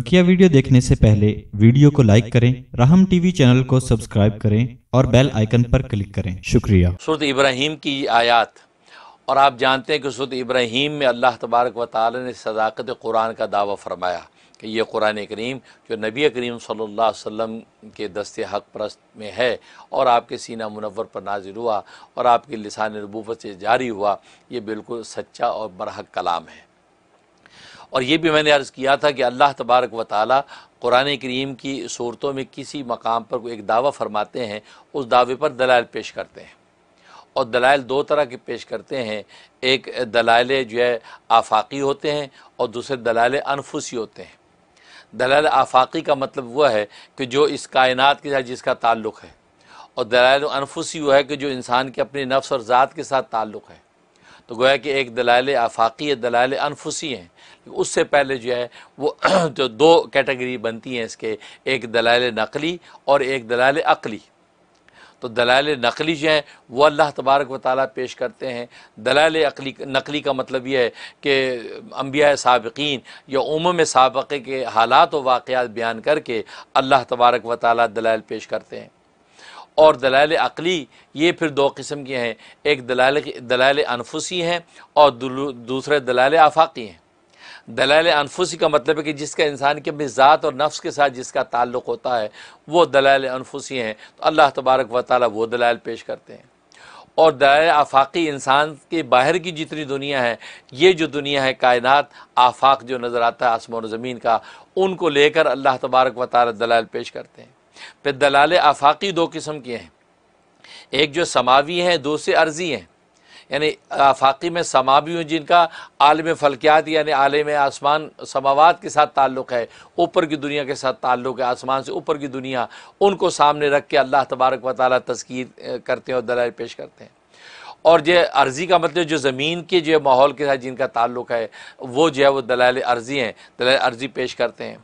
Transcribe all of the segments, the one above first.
बकिया वीडियो देखने से पहले वीडियो को लाइक करें राहम टीवी चैनल को सब्सक्राइब करें और बेल आइकन पर क्लिक करें शुक्रिया सुरत इब्राहिम की आयात और आप जानते हैं कि सुरत इब्राहिम में अल्लाह तबारक व ताली ने सदाकत कुरान का दावा फरमाया कि ये कुरान करीम जो नबी करीम सल्ला वसम के दस्ते हक परस्त में है और आपके सीना मुनवर पर नाजिल हुआ और आपके लिसान नबूबत से जारी हुआ ये बिल्कुल सच्चा और बरहक कलाम है और ये भी मैंने अर्ज़ किया था कि अल्लाह तबारक व ताली कुरान करीम की सूरतों में किसी मकाम पर कोई एक दावा फरमाते हैं उस दावे पर दलाल पेश करते हैं और दलाइल दो तरह के पेश करते हैं एक दलाइल जो है आफाकी होते हैं और दूसरे दलाइल अनफुसी होते हैं दलाल आफाकी का मतलब वह है कि जो इस कायनात के साथ जिसका ताल्लुक़ है और दलाल अनफुसी वह है कि जो इंसान के अपने नफ्स और ज़ात के साथ ताल्लुक़ है तो गोया कि एक दलाल आफाकी दलाल अनफुसी हैं उससे पहले जो है वो जो दो कैटेगरी बनती हैं इसके एक दलाल नकली और एक दलाल अकली तो दलाल नकली जो हैं वो अल्लाह तबारक व ताली पेश करते हैं दलाल अकली नकली का मतलब यह है कि अम्बिया सबकिन या उम सबक़े के हालात व वाक़ात बयान करके अल्लाह तबारक व ताली दलाल पेश करते हैं और दलाल अकली ये फिर दो किस्म के हैं एक दलाल दलाल अनफुसी हैं और दूसरे दलाल आफाकी हैं दलाल अनफुसी का मतलब है कि जिसका इंसान के अपनी ज़ात और नफ्स के साथ जिसका ताल्लुक़ होता है वो दलाल अनफुसी हैं तो अल्लाह तबारक व ताली वो दलाल पेश करते हैं और दलाल आफाकी इंसान के बाहर की जितनी दुनिया है ये जो दुनिया है कायनात आफाक जो नज़र आता है आसमान ज़मीन का उनको लेकर अल्लाह तबारक व ताली दलाल पेश करते हैं फिर दलाल आफाकी दो किस्म के हैं एक जो समावी हैं दूसरे अर्जी हैं यानी आफाकी में समा भी हूँ जिनका आलम फलकियात यानी आलम आसमान समावत के साथ ताल्लुक़ है ऊपर की दुनिया के साथ ताल्लुक़ है आसमान से ऊपर की दुनिया उनको सामने रख के अल्लाह तबारक व ताल तस्कीर करते हैं और दलाल पेश करते हैं और जो अर्ज़ी का मतलब जो ज़मीन के जो माहौल के साथ जिनका ताल्लुक़ है वो जो है वो दलाल अर्ज़ी हैं दलाल अर्ज़ी पेश करते हैं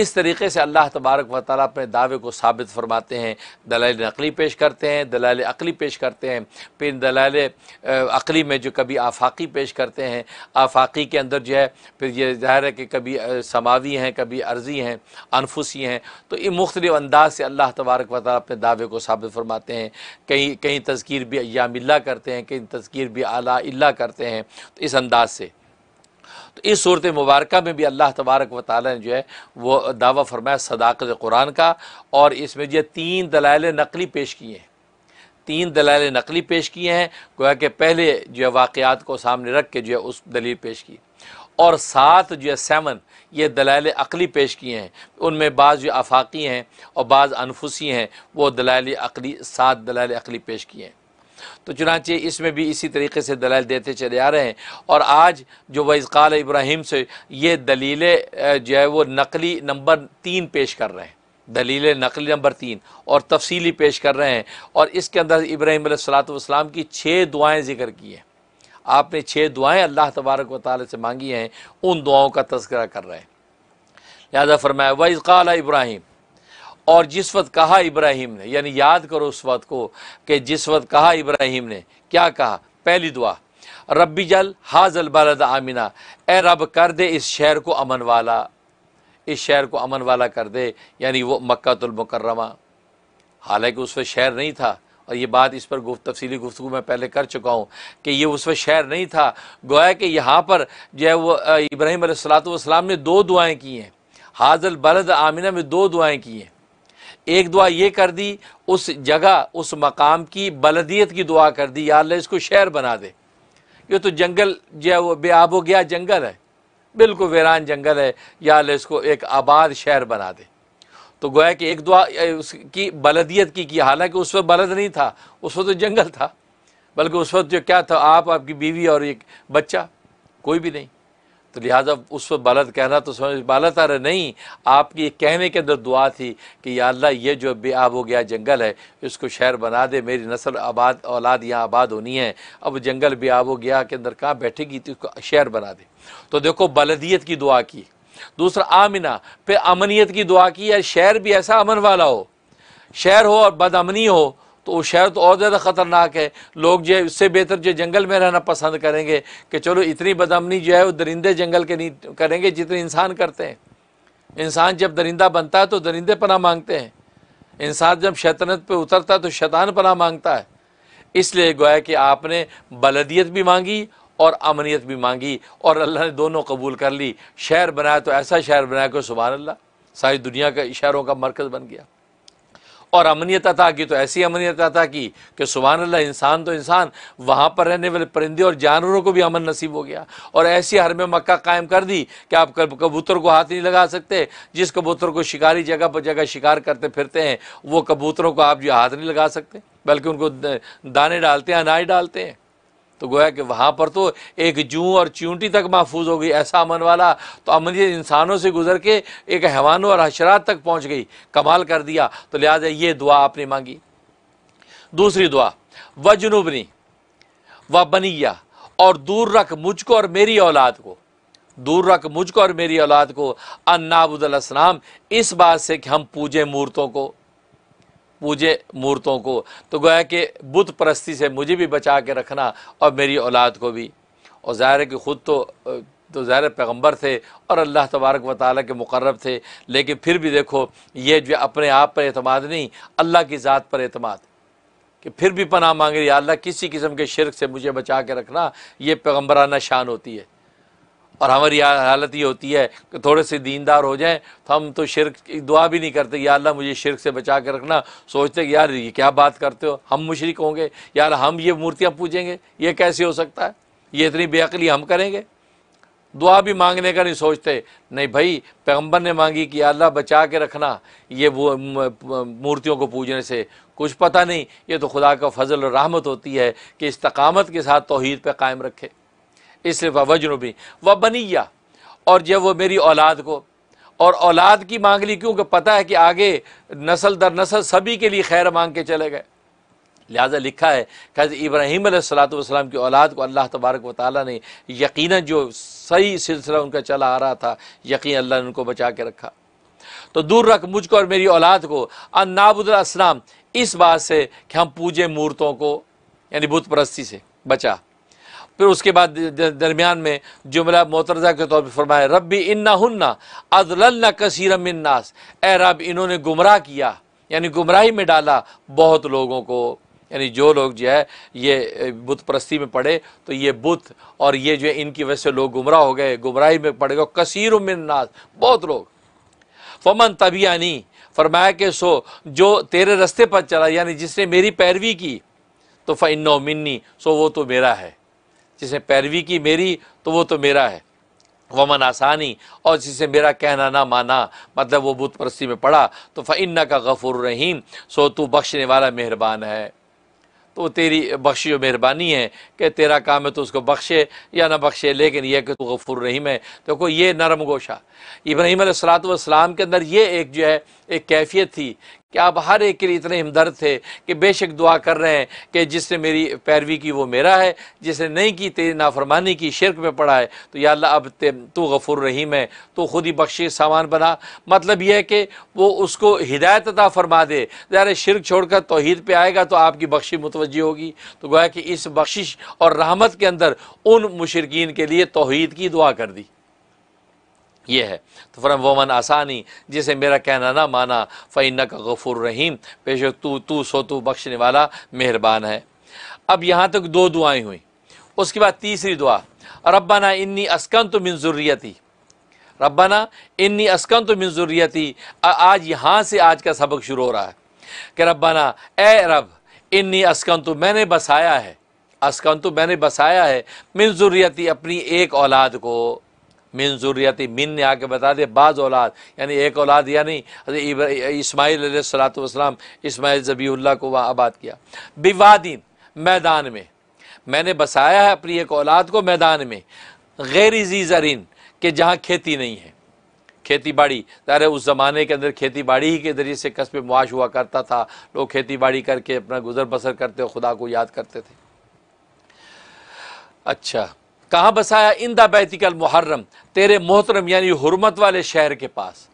इस तरीके से अल्लाह तबारक व ताली अपने दावे को साबित फरमाते हैं दलाल नकली पेश करते हैं दलाल अकली पेश करते हैं फिर इन दलाल अकली में जो कभी आफाकी पेश करते हैं आफाकी के अंदर जो है फिर ये ज़ाहिर है कि कभी समावी हैं कभी अर्जी हैं अनफुसी हैं तो इन मुख्तलिफ अंदाज से अल्लाह तबारक व ताली अपने दावे को साबित फरमाते हैं कहीं कहीं तस्कीर भी यामिल्ला करते हैं कहीं तस्कीर भी आला करते हैं तो इस अंदाज से तो इस सूरत मुबारक में भी अल्लाह तबारक व ताल जो है वो दावा फरमाया सदाकत कुरान का और इसमें जो है तीन दलाइल नकली पेश किए हैं तीन दलाल नकली पेश किए हैं गोया कि पहले जो है वाक़ात को सामने रख के जो है उस दलील पेश की और सात जो है सेवन ये दलाइल अकली पेश किए हैं उनमें बाज़ जो आफाकी हैं और बाज़ अनफुसी हैं वो दलाल अकली सात दलाल अकली पेश किए हैं तो चुनाचे इसमें भी इसी तरीके से दलाल देते चले आ रहे हैं और आज जो वज़ाल इब्राहिम से ये दलीलें जो है वो नकली नंबर तीन पेश कर रहे हैं दलील नकली नंबर तीन और तफसीली पेश कर रहे हैं और इसके अंदर इब्राहिम सलातम की छः दुआएँ ज़िक्र की हैं आपने छः दुआएँ अल्लाह तबारक व ताली से मांगी हैं उन दुआओं का तस्करा कर रहे हैं लिहाजा फरमाया वज़ाल इब्राहिम और जिस वक्त कहा इब्राहिम ने यानी याद करो उस वक्त को कि जिस वक्त कहा इब्राहिम ने क्या कहा पहली दुआ रबी जल हाजल बलद आमिना ए रब कर दे इस शहर को अमन वाला इस शहर को अमन वाला कर दे यानी वो मक्तुलमकरमा हालांकि उस पर शहर नहीं था और ये बात इस पर गुफ्त तफसीली गुफ्तु मैं पहले कर चुका हूँ कि ये उस वक्त शहर नहीं था गोया कि यहाँ पर जो है वो इब्राहिम सलात ने दो दुआएँ की हैं हाजल बलद आमिना में दो दुआएँ की हैं एक दुआ ये कर दी उस जगह उस मकाम की बलदियत की दुआ कर दी या अल्लाह इसको शहर बना दे ये तो जंगल जो है वो बेआब हो गया जंगल है बिल्कुल वेरान जंगल है या अल्लाह इसको एक आबाद शहर बना दे तो गोया कि एक दुआ उसकी बलदियत की किया हालांकि उस वक्त बलद नहीं था उस वक्त तो जंगल था बल्कि उस वक्त जो क्या था आप आपकी बीवी और एक बच्चा कोई भी नहीं तो लिहाजा उस पर बालत कहना तो समझ बालत आ रहा नहीं आपकी कहने के अंदर दुआ थी कि या अल्लाह ये जो बेआब हो गया जंगल है इसको शहर बना दे मेरी नस्ल आबाद औलाद यहाँ आबाद होनी है अब जंगल बेआब हो गया के अंदर कहाँ बैठेगी तो इसको शहर बना दे तो देखो बलदियत की दुआ की दूसरा आमिना फिर अमनीत की दुआ की या शहर भी ऐसा अमन वाला हो शहर हो और बदअमनी हो तो वो शहर तो और ज़्यादा ख़तरनाक है लोग जो है उससे बेहतर जो जंगल में रहना पसंद करेंगे कि चलो इतनी बदमनी जो है वो दरिंदे जंगल के नहीं करेंगे जितने इंसान करते हैं इंसान जब दरिंदा बनता है तो दरिंदे पना मांगते हैं इंसान जब शैतनत पर उतरता है तो शैतान पना मांगता है इसलिए गोया कि आपने बलदियत भी मांगी और अमनीत भी मांगी और अल्लाह ने दोनों कबूल कर ली शहर बनाया तो ऐसा शहर बनाया कि सुबह अल्लाह सारी दुनिया का शहरों का मरकज़ बन गया और अमनियत अता की तो ऐसी अमनियत अता की कि सुबह अल्लाह इंसान तो इंसान वहाँ पर रहने वाले परिंदे और जानवरों को भी अमन नसीब हो गया और ऐसी हरम मक्का कायम कर दी कि आप कबूतर को हाथ नहीं लगा सकते जिस कबूतर को शिकारी जगह पर जगह शिकार करते फिरते हैं वो कबूतरों को आप जो हाथ नहीं लगा सकते बल्कि उनको दाने डालते हैं अनाज डालते हैं तो गोया कि वहाँ पर तो एक जू और चूंटी तक महफूज हो गई ऐसा अमन वाला तो ये इंसानों से गुजर के एक हैवानों और हशरात तक पहुँच गई कमाल कर दिया तो लिहाजा ये दुआ आपने मांगी दूसरी दुआ व जुनूबनी व बनिया और दूर रख मुझको और मेरी औलाद को दूर रख मुझको और मेरी औलाद को अन्नाबुदलसनाम इस बात से कि हम पूजे मूर्तों को पूजे मूर्तों को तो गोया कि बुत परस्ती से मुझे भी बचा के रखना और मेरी औलाद को भी और ज़ाहिर है कि ख़ुद तो तो ज़ाहिर पैगम्बर थे और अल्लाह तबारक व ताली के मुकर्रब थे लेकिन फिर भी देखो ये जो अपने आप पर अतमाद नहीं अल्लाह की ज़ात पर अतमाद कि फिर भी पनाह मांग रही अल्लाह किसी किस्म के शिरक से मुझे बचा के रखना ये पैगम्बराना शान होती है और हमारी हालत ये होती है कि थोड़े से दीनदार हो जाएं तो हम तो शिरक दुआ भी नहीं करते या अल्लाह मुझे शिरक से बचा के रखना सोचते कि यार ये क्या बात करते हो हम मुशरक होंगे यार हम ये मूर्तियाँ पूजेंगे ये कैसे हो सकता है ये इतनी बेअकली हम करेंगे दुआ भी मांगने का नहीं सोचते नहीं भाई पैगंबर ने मांगी कि अल्लाह बचा के रखना ये वो मूर्तियों को पूजने से कुछ पता नहीं ये तो खुदा का फजल और रहमत होती है कि इस्तकामत के साथ तोहद पर कायम रखे इसलिए वह वजनबी व बनिया और जब वो मेरी औलाद को और औलाद की मांग ली क्योंकि पता है कि आगे नस्ल दर नस्ल सभी के लिए खैर मांग के चले गए लिहाजा लिखा है कि इब्राहिम सलातम की औलाद को अल्लाह तबारक व ताली ने यकीन जो सही सिलसिला उनका चला आ रहा था यकीन अल्लाह ने उनको बचा के रखा तो दूर रख मुझको और मेरी औलाद को अनाबुदलाम इस बात से कि हम पूजे मूर्तों को यानी बुत परस्ती से बचा फिर उसके बाद दरमियान में जुमला मोतरजा के तौर पर फरमाया रबी इन्ना हन्ना अजल्ला कसरम इन्नास ए रब इन्होंने गुमराह किया यानी गुमराही में डाला बहुत लोगों को यानी जो लोग जो है ये बुत परस्ती में पड़े तो ये बुत और ये जो है इनकी वजह से लोग गुमराह हो गए गुमराही में पड़ गए कसर मिननास बहुत लोग फमन यानी फरमाया कि सो जो तेरे रस्ते पर चला यानी जिसने मेरी पैरवी की तो फ़ैनो मिन्नी सो वो तो मेरा है जिसे पैरवी की मेरी तो वो तो मेरा है वमन आसानी और जिसे मेरा कहना ना माना मतलब वो बुत परस्ती में पड़ा तो फ़िन्ना का गफूर रहीम सो तू बख्शने वाला मेहरबान है तो तेरी बख्शी और मेहरबानी है कि तेरा काम है तो उसको बख्शे या ना बख्शे लेकिन यह कि तू गफूर रहीम है तो कोई ये नरम गोशा इब्राहिम सलात के अंदर ये एक जो है एक कैफियत थी कि आप हर एक के लिए इतने हमदर्द थे कि बेशक दुआ कर रहे हैं कि जिसने मेरी पैरवी की वो मेरा है जिसने नहीं की तेरी नाफरमानी की शिरक में पड़ा है तो या अल्लाह अब तो गफुर रहीम है तो खुद ही बख्शी सामान बना मतलब यह है कि वो उसको हिदायत अदा फरमा दे ज़ाहिर शिरक छोड़कर तोहद पर आएगा तो आपकी बख्शी मुतवजह होगी तो गोया कि इस बख्शिश और रहमत के अंदर उन मुशरकिन के लिए तोहद की दुआ कर दी ये है तो फरम वमन आसानी जिसे मेरा कहना ना माना फ़ैन का गफ़ुर रहीम पेश तू तू सो तू बख्शने वाला मेहरबान है अब यहाँ तक दो दुआएं हुई उसके बाद तीसरी दुआ रबाना इन्नी अस्कन तो मंजूरियती रबाना इन्नी अस्कन तो मंजूरियती आज यहाँ से आज का सबक शुरू हो रहा है कि रबाना ए रब इन्नी अस्कन तो मैंने बसाया है अस्कन तो मैंने बसाया है मंजूरियती अपनी एक औलाद को मिन जरूरियाती मिन ने आके बता दे बाज़ औलाद यानी एक औलाद या नहीं इसमाईल सलातम इसमाइल ज़बील्ला को वहाँ आबाद किया बिवादीन मैदान में मैंने बसाया है अपनी एक औलाद को मैदान में गैर जीजरीन के जहाँ खेती नहीं है खेती बाड़ी अरे उस ज़माने के अंदर खेती बाड़ी ही के ज़रिए से कस्बे मुआश हुआ करता था लोग खेती बाड़ी करके अपना गुजर बसर करते और ख़ुदा को याद करते थे अच्छा कहाँ बसाया इंदा बैतिकल मुहर्रम तेरे मोहतरम यानी हरमत वाले शहर के पास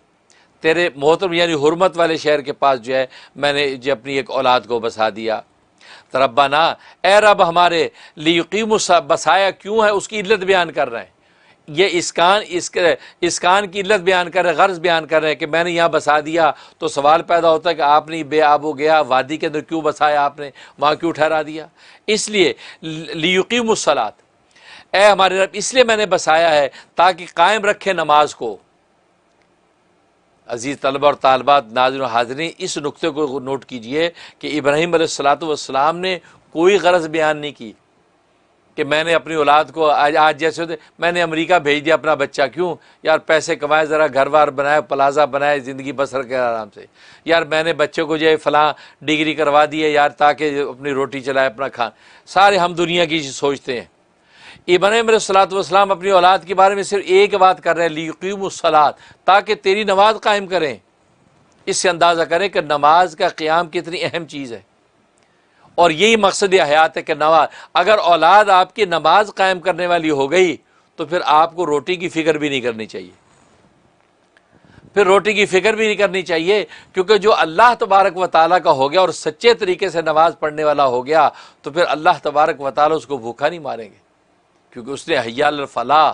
तेरे मोहतरम यानी हरमत वाले शहर के पास जो है मैंने जो अपनी एक औलाद को बसा दिया तरबा तो ना ए रब हमारे लियकीम बसाया क्यों है उसकी इल्लत बयान कर रहे हैं ये इसकान इसके इसकान की इल्लत बयान कर रहे गर्ज बयान कर रहे हैं कि मैंने यहाँ बसा दिया तो सवाल पैदा होता है कि आपने बे आबो गया वादी के अंदर क्यों बसाया आपने वहाँ क्यों ठहरा दिया इसलिए लियकीम सलात ए हमारे रब इसलिए मैंने बसाया है ताकि कायम रखे नमाज को अज़ीज़ तलबा और तालबात नाजर हाजरी इस नुक्ते को नोट कीजिए कि इब्राहिम सलातम ने कोई गरज बयान नहीं की कि मैंने अपनी औलाद को आज आज जैसे होते मैंने अमेरिका भेज दिया अपना बच्चा क्यों यार पैसे कमाए ज़रा घर वार बनाए प्लाजा बनाए ज़िंदगी बसर कर आराम से यार मैंने बच्चे को जो है फ़लाँ डिग्री करवा दी है यार ताकि अपनी रोटी चलाए अपना खान सारे हम दुनिया की सोचते हैं इब्राहिम वसलाम अपनी औलाद के बारे में सिर्फ एक बात कर रहे हैं लीकीमसलात ताकि तेरी नमाज कायम करें इससे अंदाज़ा करें कि नमाज का क़्याम कितनी अहम चीज़ है और यही मकसद हयात है कि नमाज अगर औलाद आपकी नमाज कायम करने वाली हो गई तो फिर आपको रोटी की फ़िक्र भी नहीं करनी चाहिए फिर रोटी की फ़िक्र भी नहीं करनी चाहिए क्योंकि जो अल्लाह तबारक व ताली का हो गया और सच्चे तरीके से नमाज़ पढ़ने वाला हो गया तो फिर अल्लाह तबारक व ताली उसको भूखा नहीं मारेंगे क्योंकि उसने हयाल फ़लाह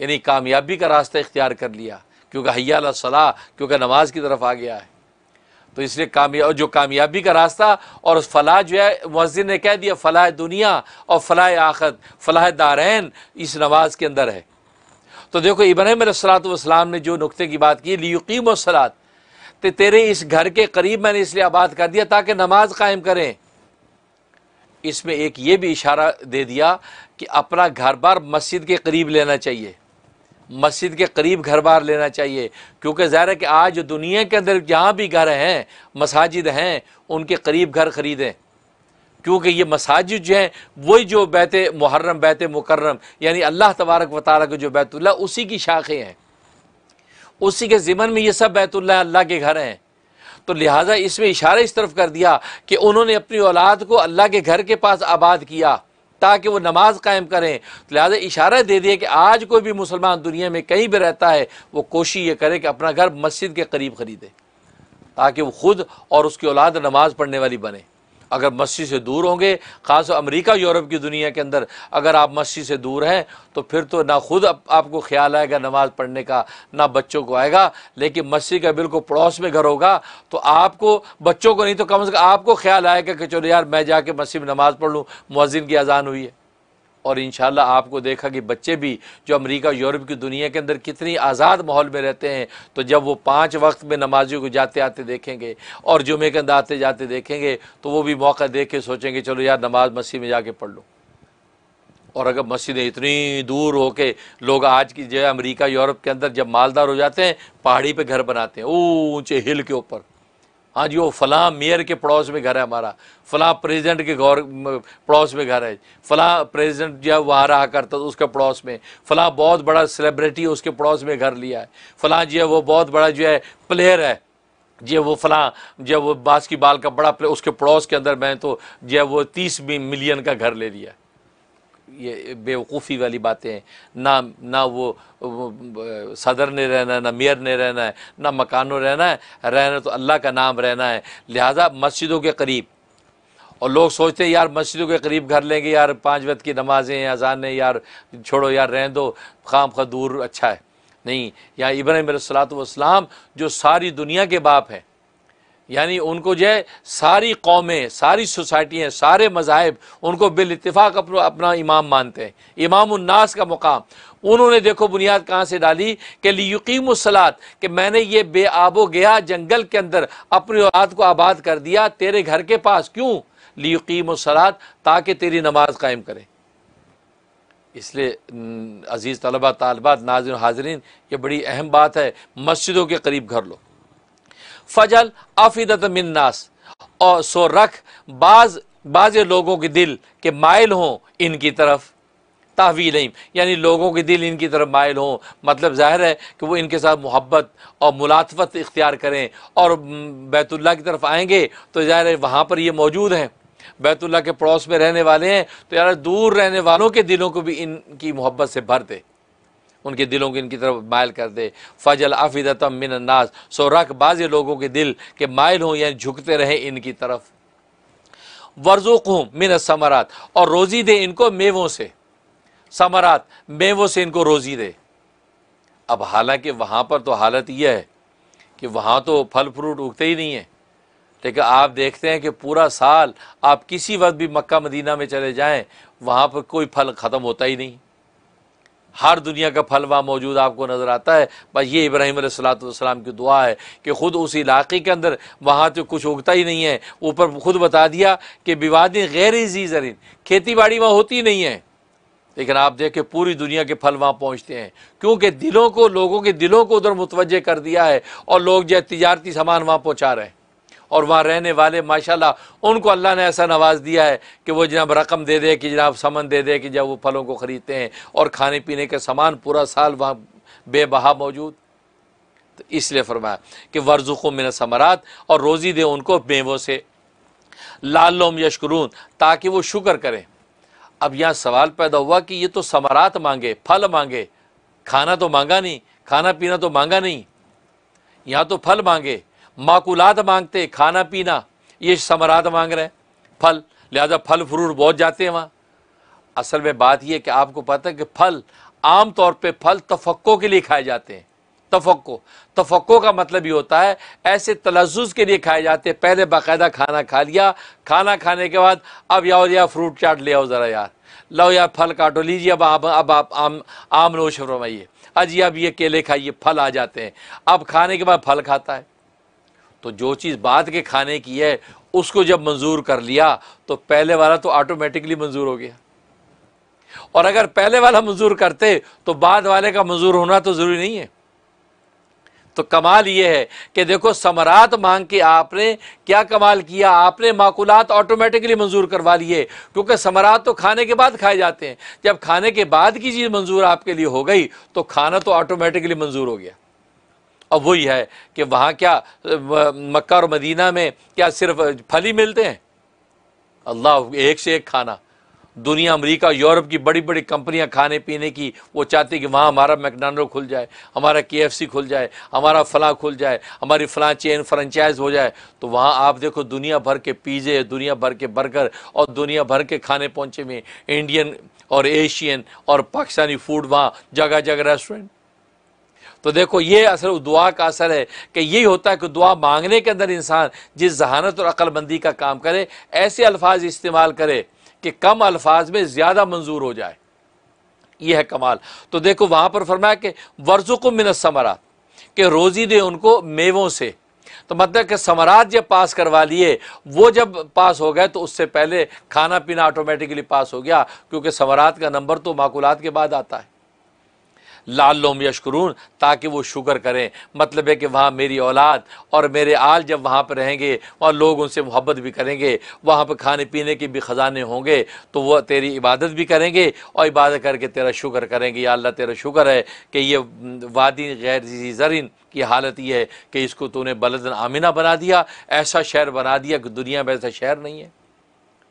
यानी कामयाबी का रास्ता इख्तियार कर लिया क्योंकि हयाल सलाह क्योंकि नमाज की तरफ आ गया है तो इसलिए कामया जो कामयाबी का रास्ता और फलाह जो है मस्जिद ने कह दिया फलाह दुनिया और फलाह आखत फलाह दारैन इस नमाज के अंदर है तो देखो इब्राहिम सलातम ने जो नुकते की बात की लियुकीम सलात तो तेरे इस घर के करीब मैंने इसलिए आबाद कर दिया ताकि नमाज कायम करें इसमें एक ये भी इशारा दे दिया कि अपना घर बार मस्जिद के करीब लेना चाहिए मस्जिद के करीब घर बार लेना चाहिए क्योंकि ज़ाहिर है कि आज दुनिया के अंदर जहाँ भी घर हैं मसाजिद हैं उनके करीब घर ख़रीदें क्योंकि ये मसाजिद जो हैं वही जो बैत मुहर्रम बैत मुकर्रम यानी अल्लाह तबारक व ताली के जो बैतुल्ला उसी की शाखें हैं उसी के ज़िमन में ये सब बैतुल्ला अल्लाह के घर हैं तो लिहाजा इसमें इशारा इस तरफ कर दिया कि उन्होंने अपनी औलाद को अल्लाह के घर के पास आबाद किया ताकि वो नमाज कायम करें तो लिहाजा इशारा दे दिया कि आज कोई भी मुसलमान दुनिया में कहीं भी रहता है वो कोशिश ये करे कि अपना घर मस्जिद के करीब खरीदे ताकि वो खुद और उसकी औलाद नमाज पढ़ने वाली बने अगर मस्जिद से दूर होंगे ख़ास अमेरिका यूरोप की दुनिया के अंदर अगर आप मस्जिद से दूर हैं तो फिर तो ना खुद आप, आपको ख्याल आएगा नमाज़ पढ़ने का ना बच्चों को आएगा लेकिन मस्जिद का बिल्कुल पड़ोस में घर होगा तो आपको बच्चों को नहीं तो कम से कम आपको ख्याल आएगा कि चलो यार मैं जाके मस्जिद में नमाज़ पढ़ लूँ मुजिन की अजान हुई है और इन आपको देखा कि बच्चे भी जो अमेरिका यूरोप की दुनिया के अंदर कितनी आज़ाद माहौल में रहते हैं तो जब वो पाँच वक्त में नमाजियों को जाते आते देखेंगे और जुमे के अंदर आते जाते देखेंगे तो वो भी मौका देख के सोचेंगे चलो यार नमाज मस्जिद में जाके पढ़ लो और अगर मस्जिदें इतनी दूर हो के लोग आज की जो है अमरीका यूरोप के अंदर जब मालदार हो जाते हैं पहाड़ी पर घर बनाते हैं ऊंचे हिल के ऊपर आज वो फला मेयर के पड़ोस में घर है हमारा फला प्रेसिडेंट के गौर पड़ोस में घर है फला प्रेसिडेंट है वहाँ रहा करता तो था उसके पड़ोस में फला बहुत बड़ा सेलिब्रिटी उसके पड़ोस में घर लिया है फला जो है वो बहुत बड़ा जो है प्लेयर है जो वो फला जो वो बास्केटबॉल का बड़ा प्लेयर उसके पड़ोस के अंदर मैं तो जो है वो तीस मिलियन का घर ले लिया ये बेवकूफ़ी वाली बातें हैं ना ना वो, वो सदर ने रहना है ना मेयर ने रहना है ना मकानों रहना है रहना तो अल्लाह का नाम रहना है लिहाजा मस्जिदों के करीब और लोग सोचते हैं यार मस्जिदों के करीब घर लेंगे यार पाँच वक्त की नमाज़ें अजानें यार छोड़ो यार रहने दो खाम खा दूर अच्छा है नहीं यहाँ इब्राहिम सलात जो सारी दुनिया के बाप हैं यानी उनको जो है सारी कौमें सारी सोसाइटियाँ सारे मज़ाहब उनको बिलतफाक़ अपना अपना इमाम मानते हैं इमाम उन्नास का मुकाम उन्होंने देखो बुनियाद कहाँ से डाली कि यकीम सलात कि मैंने ये आबो गया जंगल के अंदर अपनी औलाद को आबाद कर दिया तेरे घर के पास क्यों लियुकीम सलात ताकि तेरी नमाज कायम करें इसलिए अज़ीज़ तलबा तलबात नाजिन हाजरीन ये बड़ी अहम बात है मस्जिदों के करीब घर लो फजल अफीदत मिन्नास और सो रख बाज बाज लोगों के दिल के मायल हों इनकी तरफ तहवील यानी लोगों के दिल इनकी तरफ मायल हों मतलब जाहिर है कि वो इनके साथ मोहब्बत और मुलातफत इख्तियार करें और बैतुल्ला की तरफ आएंगे तो जाहिर है वहाँ पर ये मौजूद हैं बैतुल्ला के पड़ोस में रहने वाले हैं तो यार दूर रहने वालों के दिलों को भी इनकी मोहब्बत से भर दे उनके दिलों की इनकी तरफ मायल कर दे फजल अफिदत नाज सो रख बाज़ लोगों के दिल के मायल हों या झुकते रहें इनकी तरफ वर्जुक हूँ मिन समरात और रोज़ी दे इनको मेवों से समरात मेवों से इनको रोज़ी दे अब हालांकि वहाँ पर तो हालत यह है कि वहाँ तो फल फ्रूट उगते ही नहीं है लेकिन आप देखते हैं कि पूरा साल आप किसी वक्त भी मक्का मदीना में चले जाएं वहाँ पर कोई फल ख़त्म होता ही नहीं हर दुनिया का फलवा मौजूद आपको नज़र आता है बस ये इब्राहिम सलाम की दुआ है कि ख़ुद उस इलाके के अंदर वहाँ तो कुछ उगता ही नहीं है ऊपर खुद बता दिया कि विवादी गैर जी जरिन खेती बाड़ी वहाँ होती नहीं है लेकिन आप देखें पूरी दुनिया के फल वहाँ पहुँचते हैं क्योंकि दिलों को लोगों के दिलों को उधर मुतवजह कर दिया है और लोग जो तजारती सामान वहाँ पहुँचा रहे हैं और वहाँ रहने वाले माशाल्लाह उनको अल्लाह ने ऐसा नवाज़ दिया है कि वो जनाब रकम दे दे कि जनाब समन दे दे कि जब वो फलों को ख़रीदते हैं और खाने पीने के सामान पूरा साल वहाँ बेबहा मौजूद तो इसलिए फरमाया कि वर्जुखों में समरात और रोज़ी दे उनको बेवों से लालोम यशकरून ताकि वो शुक्र करें अब यहाँ सवाल पैदा हुआ कि ये तो समरात मांगे फल मांगे खाना तो मांगा नहीं खाना पीना तो मांगा नहीं यहाँ तो फल मांगे माकूलात मांगते खाना पीना ये समरात मांग रहे हैं फल लिहाजा फल फ्रूट बहुत जाते हैं वहाँ असल में बात यह कि आपको पता है कि फल आम तौर पे फल तफक्को के लिए खाए जाते हैं तफक्को तफक्को का मतलब ये होता है ऐसे तलजुज के लिए खाए जाते हैं पहले बाकायदा खाना खा लिया खाना खाने के बाद अब याओ या फ्रूट चाट ले आओ ज़रा यार लो यार फल काटो लीजिए अब आप अब आप आम आम नोश फरमाइए अजी अब ये केले खाइए फल आ जाते हैं अब खाने के बाद फल खाता है तो जो चीज़ बाद के खाने की है उसको जब मंजूर कर लिया तो पहले वाला तो ऑटोमेटिकली मंजूर हो गया और अगर पहले वाला मंजूर करते तो बाद वाले का मंजूर होना तो ज़रूरी नहीं है तो कमाल यह है कि देखो समरात मांग के आपने क्या कमाल किया आपने माकूलात ऑटोमेटिकली मंजूर करवा लिए क्योंकि समरात तो खाने के बाद खाए जाते हैं जब खाने के बाद की चीज़ मंजूर आपके लिए हो गई तो खाना तो ऑटोमेटिकली मंजूर हो गया अब वही है कि वहाँ क्या मक्का और मदीना में क्या सिर्फ फल ही मिलते हैं अल्लाह एक से एक खाना दुनिया अमेरिका यूरोप की बड़ी बड़ी कंपनियां खाने पीने की वो चाहती कि वहाँ हमारा मैकडानो खुल जाए हमारा के खुल जाए हमारा फलां खुल जाए हमारी फलां चेन फ्रेंचाइज हो जाए तो वहाँ आप देखो दुनिया भर के पीज़े दुनिया भर के बर्गर और दुनिया भर के खाने पहुँचे में इंडियन और एशियन और पाकिस्तानी फूड वहाँ जगह जगह रेस्टोरेंट तो देखो ये असर उस दुआ का असर है कि यही होता है कि दुआ मांगने के अंदर इंसान जिस जहानत और अक्लबंदी का काम करे ऐसे अल्फाज इस्तेमाल करे कि कम अल्फाज में ज़्यादा मंजूर हो जाए यह है कमाल तो देखो वहाँ पर फरमाया कि को मिनत समरा कि रोज़ी दे उनको मेवों से तो मतलब कि समरात जब पास करवा लिए वो जब पास हो गए तो उससे पहले खाना पीना ऑटोमेटिकली पास हो गया क्योंकि समरात का नंबर तो माकूलात के बाद आता है लालोम यशकरून ताकि वो शुक्र करें मतलब है कि वहाँ मेरी औलाद और मेरे आल जब वहाँ पर रहेंगे वहाँ लोग उनसे मोहब्बत भी करेंगे वहाँ पर खाने पीने के भी ख़जाने होंगे तो वह तेरी इबादत भी करेंगे और इबादत करके तेरा शुक्र करेंगे या अल्लाह तेरा शुक्र है कि ये वादी गैर जरिन की हालत यह है कि इसको तूने बलदन आमिना बना दिया ऐसा शहर बना दिया कि दुनिया में ऐसा शहर नहीं है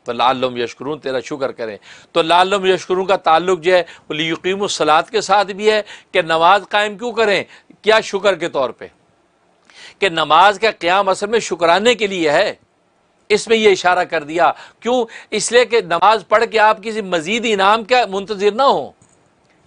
तो लालम यशकरून तेरा शुक्र करें तो लालम यशकरून का ताल्लुक जो है वो यकीम सलात के साथ भी है कि नमाज कायम क्यों करें क्या शुक्र के तौर पर कि नमाज का क्याम असल में शुक्राने के लिए है इसमें यह इशारा कर दिया क्यों इसलिए कि नमाज पढ़ के आप किसी मजीद इनाम का मुंतजर ना हों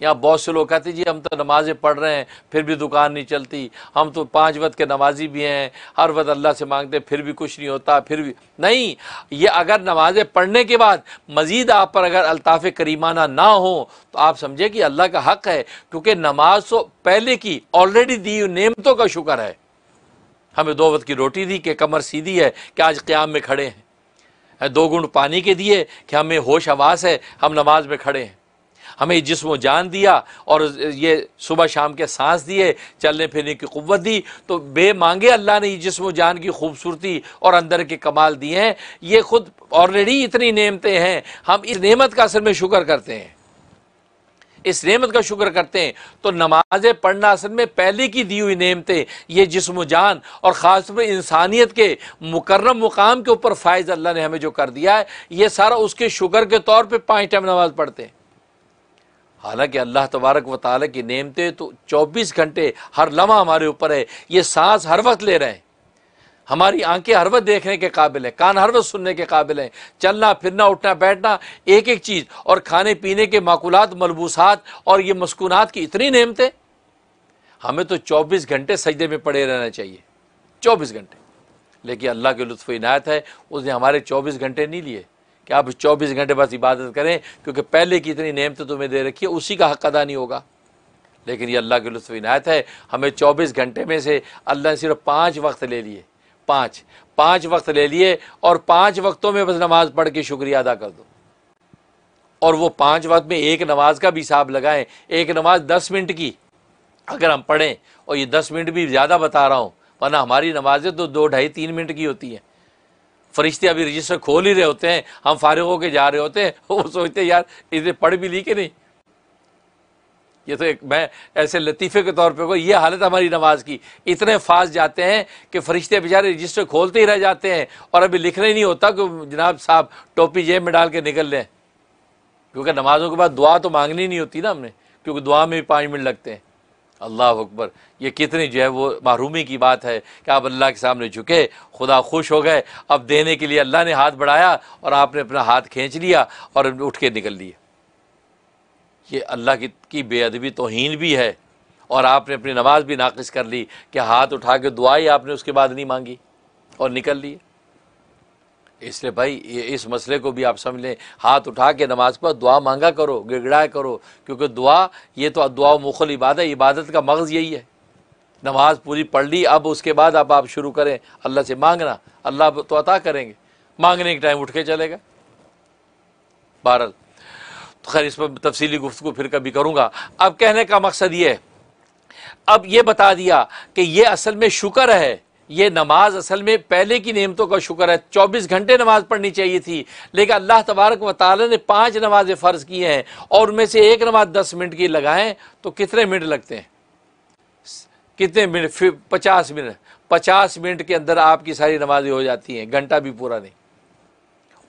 यहाँ बहुत से लोग कहते जी हम तो नमाज़ें पढ़ रहे हैं फिर भी दुकान नहीं चलती हम तो पाँच वक्त के नमाजी भी हैं हर वक्त अल्लाह से मांगते फिर भी कुछ नहीं होता फिर भी नहीं ये अगर नमाज़ें पढ़ने के बाद मज़ीद आप पर अगर अल्ताफ़ करीमाना ना हो तो आप समझे कि अल्लाह का हक है क्योंकि नमाज तो पहले की ऑलरेडी दी नियमतों का शुक्र है हमें दो वक्त की रोटी दी कि कमर सीधी है कि आज क़्याम में खड़े हैं दो गुंड पानी के दिए कि हमें होश आवास है हम नमाज में खड़े हैं हमें जिसम जान दिया और ये सुबह शाम के सांस दिए चलने फिरने की कुत दी तो बे मांगे अल्लाह ने जिसम जान की खूबसूरती और अंदर के कमाल दिए हैं ये खुद ऑलरेडी इतनी नियमतें हैं हम इस नियमत का असल में शुक्र करते हैं इस नेमत का शुक्र करते हैं तो नमाजें पढ़ना असल में पहले की दी हुई नेमतें ये जिसम जान और ख़ास पर इंसानियत के मुकर्रम मुकाम के ऊपर फ़ायज़ अल्लाह ने हमें जो कर दिया है ये सारा उसके शुक्र के तौर पर पाँच टाइम नमाज पढ़ते हैं हालांकि अल्लाह तबारक व ताल की नेमतें तो चौबीस घंटे हर लम्हा हमारे ऊपर है ये सांस हर वक्त ले रहे हैं हमारी आंखें हर वक्त देखने के काबिल हैं कान हर वक्त सुनने के काबिल हैं चलना फिरना उठना बैठना एक एक चीज़ और खाने पीने के माकूलत मलबूसात और ये मस्कूनात की इतनी नेमतें हमें तो चौबीस घंटे सजदे में पड़े रहना चाहिए चौबीस घंटे लेकिन अल्लाह के लुफ्फ इनायत है उसने हमारे चौबीस घंटे नहीं लिए कि आप चौबीस घंटे बस इबादत करें क्योंकि पहले की इतनी तो तुम्हें दे रखी है उसी का हक अदा नहीं होगा लेकिन ये अल्लाह के लुफ़ इनायत है हमें चौबीस घंटे में से अल्लाह ने सिर्फ पाँच वक्त ले लिए पाँच पाँच वक्त ले लिए और पाँच वक्तों में बस नमाज़ पढ़ के शुक्रिया अदा कर दो और वो पाँच वक्त में एक नमाज का भी हिसाब लगाएं एक नमाज दस मिनट की अगर हम पढ़ें और ये दस मिनट भी ज़्यादा बता रहा हूँ वरना हमारी नमाज़ें तो दो ढाई तीन मिनट की होती हैं फरिश्ते अभी रजिस्टर खोल ही रहे होते हैं हम फारिग होकर जा रहे होते हैं वो सोचते हैं यार इसे पढ़ भी ली कि नहीं ये तो एक मैं ऐसे लतीफ़े के तौर पे को ये हालत हमारी नमाज की इतने फास्ट जाते हैं कि फरिश्ते बेचारे रजिस्टर खोलते ही रह जाते हैं और अभी लिखना ही नहीं होता कि जनाब साहब टोपी जेब में डाल के निकल लें क्योंकि नमाजों के बाद दुआ तो मांगनी नहीं होती ना हमने क्योंकि दुआ में भी पाँच मिनट लगते हैं अल्लाह अकबर ये कितनी जो है वो महरूमी की बात है कि आप अल्लाह के सामने झुके खुदा खुश हो गए अब देने के लिए अल्लाह ने हाथ बढ़ाया और आपने अपना हाथ खींच लिया और उठ के निकल लिए ये अल्लाह की, की बेअदबी तोहन भी है और आपने अपनी नमाज भी नाकस कर ली कि हाथ उठा के दुआई आपने उसके बाद नहीं मांगी और निकल लिए इसलिए भाई इस मसले को भी आप समझ लें हाथ उठा के नमाज पर दुआ मांगा करो गिड़गड़ाए करो क्योंकि दुआ ये तो दुआ मुखल इबादत इबादत का मगज़ यही है नमाज पूरी पढ़ ली अब उसके बाद अब आप शुरू करें अल्लाह से मांगना अल्लाह तो अता करेंगे मांगने के टाइम उठ के चलेगा बहरल तो खैर इस पर तफसीली गुफ्तु फिर कभी करूँगा अब कहने का मकसद ये अब ये बता दिया कि ये असल में शुक्र है ये नमाज असल में पहले की नियमतों का शुक्र है चौबीस घंटे नमाज पढ़नी चाहिए थी लेकिन अल्लाह तबारक व ताली ने पाँच नमाजें फ़र्ज़ की हैं और उनमें से एक नमाज दस मिनट की लगाएं तो कितने मिनट लगते हैं कितने मिनट पचास मिनट पचास मिनट के अंदर आपकी सारी नमाजें हो जाती हैं घंटा भी पूरा नहीं